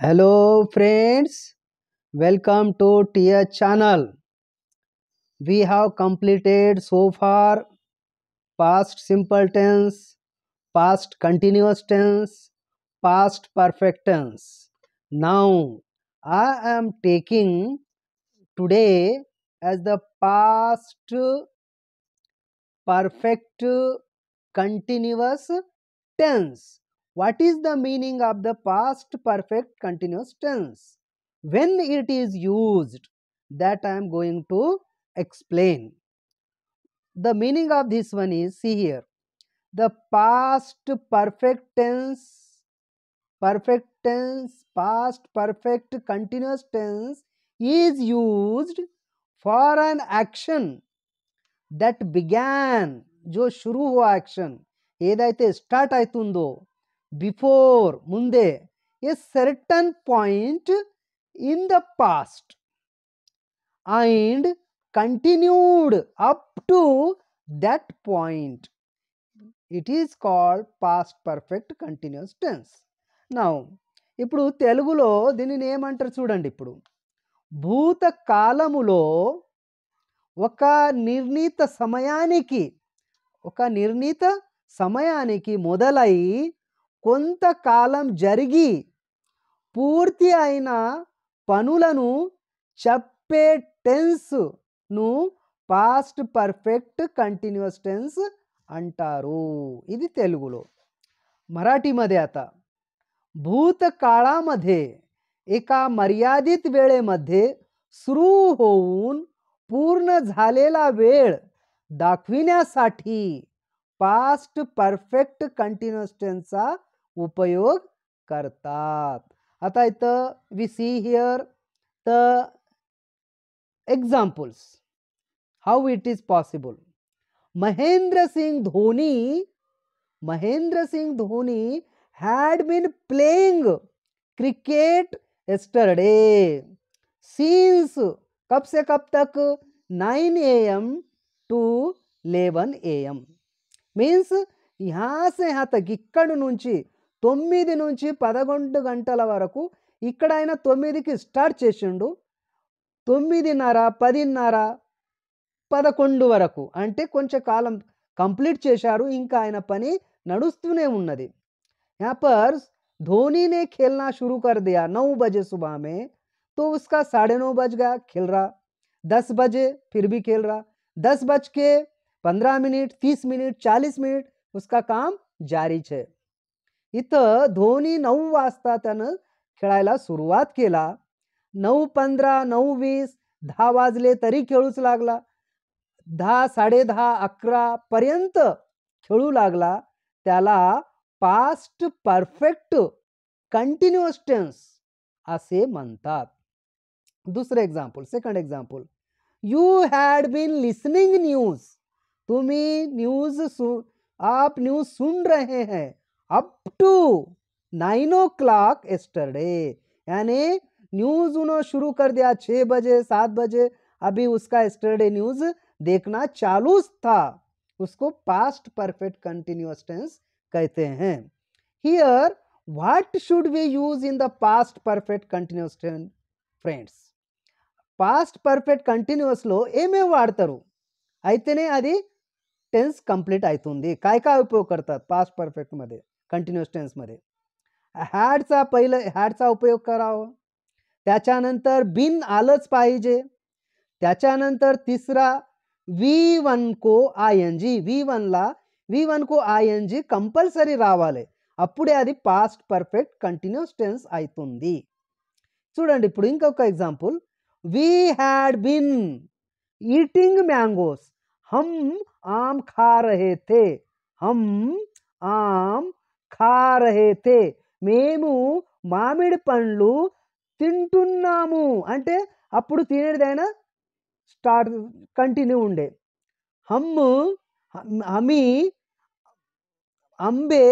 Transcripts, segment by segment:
Hello friends, welcome to tia channel. We have completed so far past simple tense, past continuous tense, past perfect tense. Now I am taking today as the past perfect continuous tense what is the meaning of the past perfect continuous tense? When it is used, that I am going to explain. The meaning of this one is, see here, the past perfect tense, perfect tense, past perfect continuous tense is used for an action that began, जो शुरू हुआ action, ఏదైతే start అవుతుందో before ముందే a certain point in the past and continued up to that point it is called past perfect continuous tense నా ఇప్పుడు తెలుగులో దీనిని ఏమంటారు చూడండి ఇప్పుడు భూత కాలములో ఒక నిర్ణీత సమయానికి ఒక నిర్ణీత సమయానికి మొదలై కొంతకాలం జరిగి పూర్తి అయిన పనులను చెప్పే టెన్స్ను పాస్ట్ आता भूतकाळामध्ये एका मर्यादित वेळेमध्ये सुरू होऊन पूर्ण झालेला वेळ दाखविण्यासाठी पास्ट परफेक्ट कंटिन्युअस टेन्सचा उपयोग करता आता it we see here the examples how it is possible Mahendra Singh Dhoni Mahendra Singh Dhoni had been playing cricket yesterday since कब से कब तक 9 एम टू 11 एम मीन्स यहाँ से यहाँ तक इक्कड़ नुंची తొమ్మిది నుంచి పదకొండు గంటల వరకు ఇక్కడ ఆయన తొమ్మిదికి స్టార్ట్ చేసిండు తొమ్మిదిన్నర పదిన్నర పదకొండు వరకు అంటే కొంచెం కాలం కంప్లీట్ చేశారు ఇంకా ఆయన పని నడుస్తూనే ఉన్నది యాపర్స్ ధోనీనే ఖేల్నా షురూ కర్దియా నౌ బజే సుబామే తో ఉస్కా సాడే నౌ బజ్గా ఖేల్రా దస్ బజే ఫిర్బి ఖేల్రా దస్ బజ్కే పంద్రా మినిట్ తీస్ మినిట్ చాలీస్ మినిట్ ఉస్కా కామ్ జారీ చే इथं धोनी नऊ वाजता त्यानं खेळायला सुरुवात केला नऊ पंधरा नऊ वीस दहा वाजले तरी खेळूच लागला दहा साडे दहा अकरा पर्यंत खेळू लागला त्याला पास्ट परफेक्ट कंटिन्युअस टेन्स असे म्हणतात दुसरं example second example you had been listening news तुम्ही न्यूज सु आप न्यूज सुन रहे हैं up to nine o'clock yesterday यानी न्यूज़ उन्होंने शुरू कर दिया छः बजे सात बजे अभी उसका एस्टरडे न्यूज़ देखना चालू था उसको पास्ट परफेक्ट कंटिन्यूस टेंस कहते हैं here what should we use in the past perfect continuous tense past perfect perfect కంటిన్యూస్లో ఏమేమి कंप्लीट आई అది టెన్స్ కంప్లీట్ का उपयोग करता पास्ट परफेक्ट మధ్య कंटिन्युअस टेन्समध्ये हॅडचा पहिलं हॅडचा उपयोग करावं त्याच्यानंतर बिन आलंच पाहिजे त्याच्यानंतर तिसरा व्ही वन को आय एन जी व्ही वनला व्ही वन को आय एन जी कंपल्सरी रावाले అప్పుడే అది పాస్ట్ परफेक्ट కంటిన్యూస్ टेन्स అవుతుంది చూడండి ఇప్పుడు ఇంకొక example we had been eating mangoes హమ్ ఆమ్ ఖా రహే థే హమ్ ఆమ్ ఖా రహేతే మేము మామిడి పండ్లు తింటున్నాము అంటే అప్పుడు स्टार्ट స్టార్ట్ కంటిన్యూ ఉండే హమ్ము आम्ही आंबे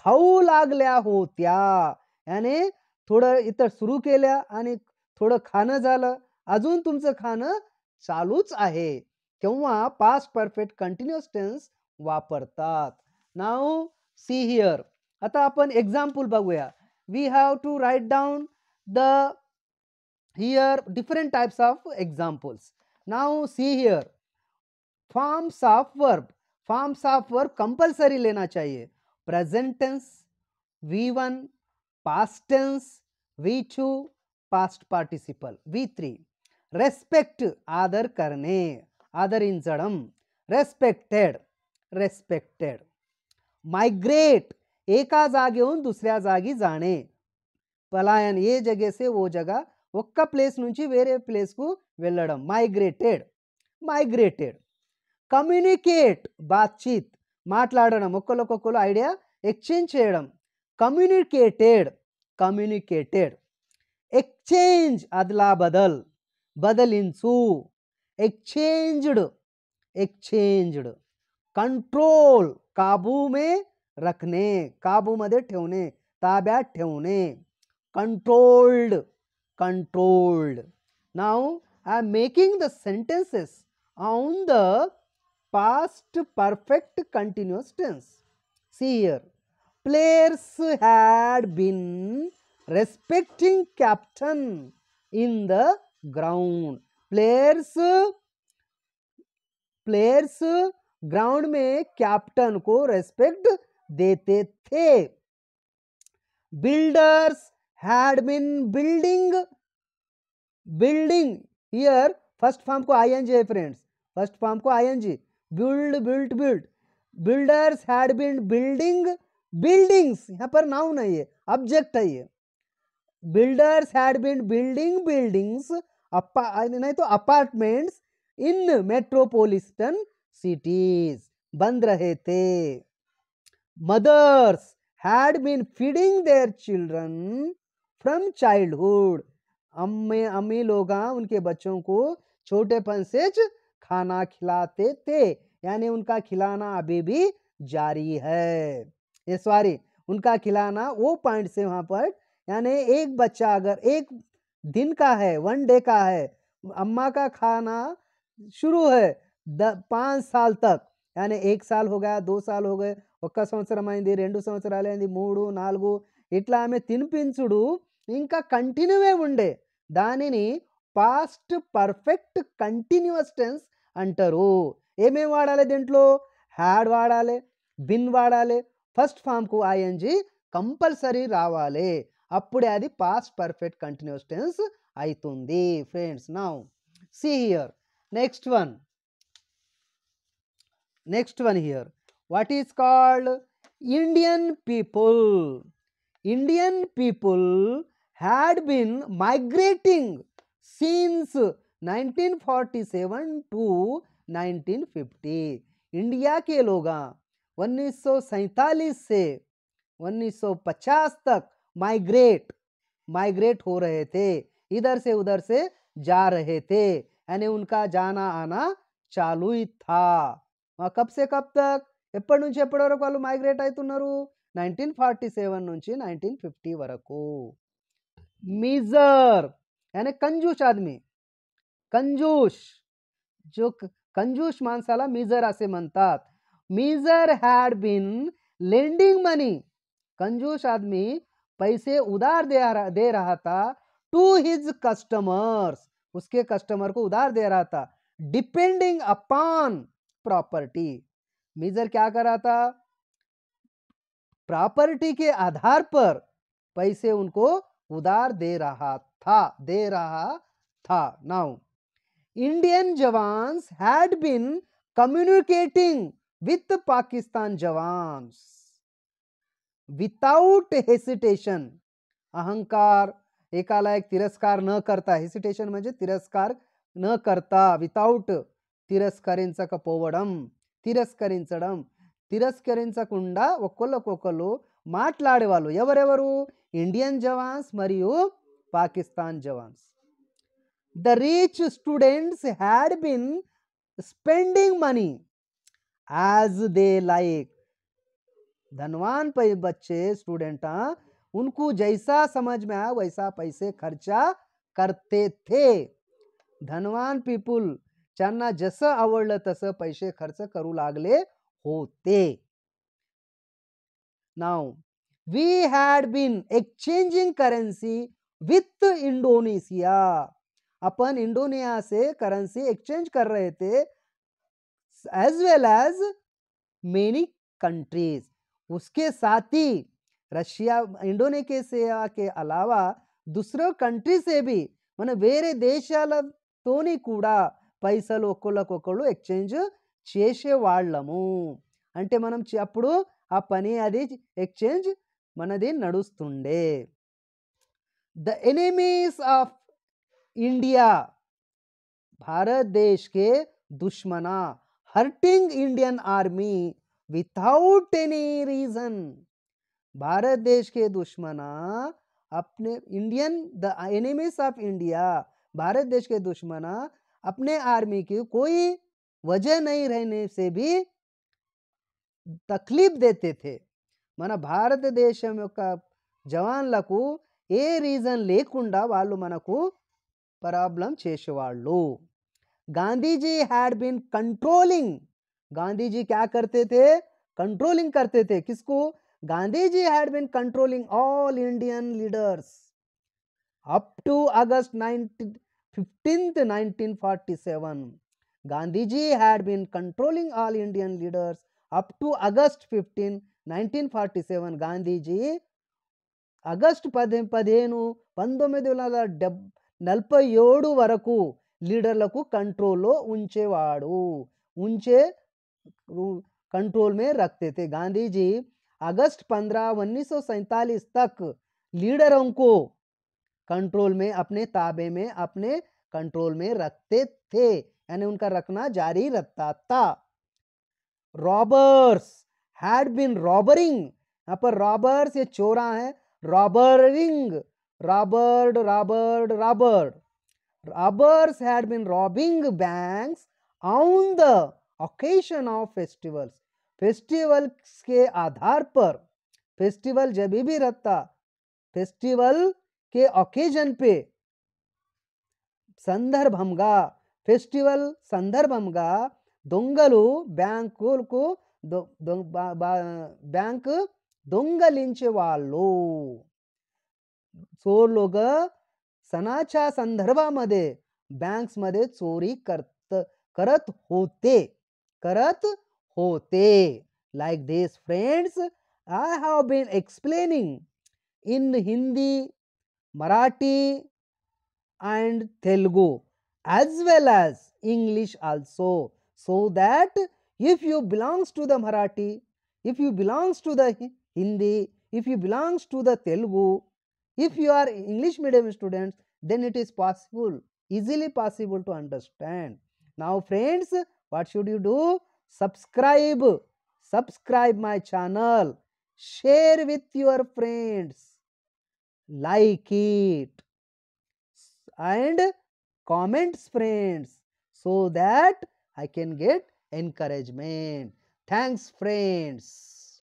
खाऊ लागल्या होत्या याने थोडं इतर सुरू केल्या आणि थोडं खाणं झालं अजून तुमचं खाणं चालूच आहे तेव्हा पास्ट परफेक्ट कंटिन्युअस टेन्स वापरतात नाव सी हिअर आता अपन एक्जाम्पल बगू we have to write down the here different types of examples now see here forms of verb forms of verb compulsory लेना चाहिए present tense V one past tense V two past participle V three respect आदर करने आदर इंजड़म respected respected migrate एका जागेहून दुसऱ्या जागी जाणे పలాయన్ ఏ జగేసే ఓ जगा ఒక్క ప్లేస్ నుంచి వేరే ప్లేస్కు వెళ్ళడం మైగ్రేటెడ్ మైగ్రేటెడ్ కమ్యూనికేట్ బాత్చీత్ మాట్లాడడం ఒక్కరికొక్కరు ఐడియా ఎక్స్చేంజ్ చేయడం కమ్యూనికేటెడ్ కమ్యూనికేటెడ్ ఎక్స్చేంజ్ అదలా బదల్ బదలించు ఎక్స్చేంజ్డ్ ఎక్స్చేంజ్డ్ కంట్రోల్ కాబూమే रखने काबू मधेने ताब्यात controlled controlled now I am making the sentences on the past perfect continuous tense see here players had been respecting captain in the ground players players ground में captain को respect देते थे builders had been building building here first form को I N G है friends first form को I N G build built build builders had been building buildings यहां पर noun है ये ऑब्जेक्ट है ये builders had been building buildings नहीं तो अपार्टमेंट्स इन मेट्रोपोलिटन सिटीज बंद रहे थे mothers had been feeding their children from childhood अम्मी अम्मी लोग उनके बच्चों को छोटेपन से खाना खिलाते थे यानी उनका खिलाना अभी भी जारी है ये सॉरी उनका खिलाना वो पॉइंट से वहाँ पर यानी एक बच्चा अगर एक दिन का है वन डे का है अम्मा का खाना शुरू है द पाँच साल तक यानी एक साल हो गया दो साल हो गए ఒక్క సంవత్సరం అయింది రెండు సంవత్సరాలు అయింది మూడు నాలుగు ఇట్లా ఆమె తినిపించుడు ఇంకా కంటిన్యూవే ఉండే దానిని పాస్ట్ పర్ఫెక్ట్ కంటిన్యూస్ టెన్స్ అంటారు ఏమేమి వాడాలి దీంట్లో హ్యాడ్ వాడాలి బిన్ వాడాలి ఫస్ట్ ఫామ్కు ఐఎన్జి కంపల్సరీ రావాలి అప్పుడే అది పాస్ట్ పర్ఫెక్ట్ కంటిన్యూస్ టెన్స్ అవుతుంది ఫ్రెండ్స్ నా see here next one next one here what is called Indian people. Indian people had been migrating since 1947 to 1950. India के लोग हाँ, उन्नीस से 1950 तक माइग्रेट माइग्रेट हो रहे थे इधर से उधर से जा रहे थे यानी उनका जाना आना चालू ही था हाँ, कब से कब तक ఎప్పటి ఎప్పటి వరకు వాళ్ళు మైగ్రేట్ అవుతున్నారు నైన్టీన్ ఫార్టీ సెవెన్ నుంచి నైన్టీన్ ఫిఫ్టీ వరకు मीजर यानी कंजूस आदमी कंजूस जो कंजूस माणसाला मीजर असे म्हणतात मीजर लेंडिंग मनी कंजूस आदमी पैसे उधार दे रहा, दे रहा था टू हिज कस्टमर्स उसके कस्टमर को उधार दे रहा था डिपेंडिंग अपॉन प्रॉपर्टी मेजर क्या कर रहा था प्रॉपर्टी के आधार पर पैसे उनको उधार दे रहा था दे रहा था now Indian jawans had been communicating with Pakistan jawans without hesitation अहंकार एकाला एक तिरस्कार न करता हेसिटेशन म्हणजे तिरस्कार न करता विदाउट तिरस्कारेंचा कपोवडम తిరస్కరించడం తిరస్కరించకుండా ఒక్కొక్కరు మాట్లాడేవాళ్ళు ఎవరెవరు ఇండియన్ జవాన్స్ మరియు Pakistan jawans the rich students had been spending money as they like ధన్వాన్ పై బచ్చే స్టూడెంట్ ఉన్కు జైసా समझ में వైసా పైసే ఖర్చా కర్తే करते थे त्यांना जस आवडलं तस पैसे खर्च करू लगले होते now we had been exchanging currency with Indonesia अपन इंडोनेशिया से करेंसी एक्सचेंज कर रहे थे as well as many countries उसके साथ ही रशिया इंडोनेशिया के अलावा दूसरे कंट्री से भी मन वेरे देश तो नहीं कूड़ा పైసలు ఒకళ్ళు ఎక్స్చేంజ్ చేసేవాళ్ళము అంటే మనం అప్పుడు ఆ పని అది ఎక్స్చేంజ్ మనది నడుస్తుండే ద ఎనిమీస్ ఆఫ్ ఇండియా భారతదేశ్ కే దుష్మనా hurting Indian army without any reason Bharat కే के Indian the Indian of India of India Bharat अपने आर्मी के कोई वजह नहीं रहने से भी तकलीफ देते थे माना भारत देश में जवान లకు ఏ రీజన్ లేకుండా వాళ్ళు మనకు ప్రాబ్లం చేసే వాళ్ళు Gandhiji had been controlling Gandhiji క్యా కర్తేతే కంట్రోలింగ్ కర్తేతే किसको Gandhiji had been controlling all Indian leaders up to August 19 fifteenth 1947 Gandhiji had been controlling all Indian leaders up to August 15, 1947. Gandhiji August పది పదిహేను పంతొమ్మిది వందల డెబ్ నలభై ఏడు వరకు లీడర్లకు కంట్రోల్లో ఉంచేవాడు ఉంచే कंट्रोल में रखते थे गांधी जी अगस्त 15 1947 तक लीडरों को कंट्रोल में अपने ताबे में अपने कंट्रोल में रखते थे यानी उनका रखना जारी रखता था रॉबर्स हैड बिन रॉबरिंग यहाँ पर रॉबर्स ये चोरा है robbering robbed robbed robbed robbers had been robbing bank on the occasion of festivals festivals के आधार पर फेस्टिवल जब भी रहता फेस्टिवल के ऑकेजन पे संदर्भ हमगा फेस्टिवल సందర్భంగా ఫెస్టివల్ సందర్భంగా దొంగలు బ్యాంకులకు బ్యాంక్ దొంగలించే वालो चोर लोग सनाचा संदर्भ मधे संदर्भामध्ये मधे चोरी करत करत होते करत होते like this friends I have been explaining in Hindi Marathi and Telugu as well as English also. So that if you belongs to the Marathi, if you belongs to the Hindi, if you belongs to the Telugu, if you are English medium students, then it is possible, easily possible to understand. Now friends, what should you do? Subscribe, subscribe my channel, share with your friends like it and comments friends so that I can get encouragement. Thanks friends.